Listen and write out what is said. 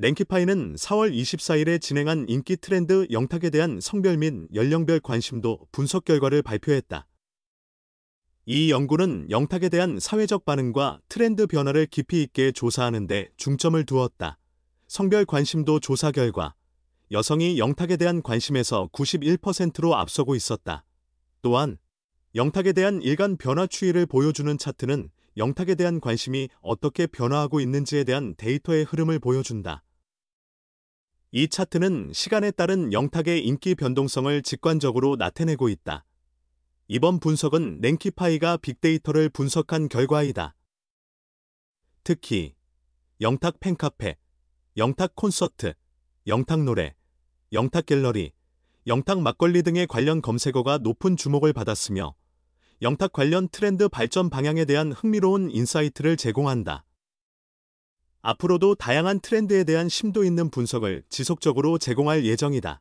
랭키파이는 4월 24일에 진행한 인기 트렌드 영탁에 대한 성별 및 연령별 관심도 분석 결과를 발표했다. 이 연구는 영탁에 대한 사회적 반응과 트렌드 변화를 깊이 있게 조사하는 데 중점을 두었다. 성별 관심도 조사 결과 여성이 영탁에 대한 관심에서 91%로 앞서고 있었다. 또한 영탁에 대한 일간 변화 추이를 보여주는 차트는 영탁에 대한 관심이 어떻게 변화하고 있는지에 대한 데이터의 흐름을 보여준다. 이 차트는 시간에 따른 영탁의 인기 변동성을 직관적으로 나타내고 있다. 이번 분석은 랭키파이가 빅데이터를 분석한 결과이다. 특히 영탁 팬카페, 영탁 콘서트, 영탁 노래, 영탁 갤러리, 영탁 막걸리 등의 관련 검색어가 높은 주목을 받았으며 영탁 관련 트렌드 발전 방향에 대한 흥미로운 인사이트를 제공한다. 앞으로도 다양한 트렌드에 대한 심도 있는 분석을 지속적으로 제공할 예정이다.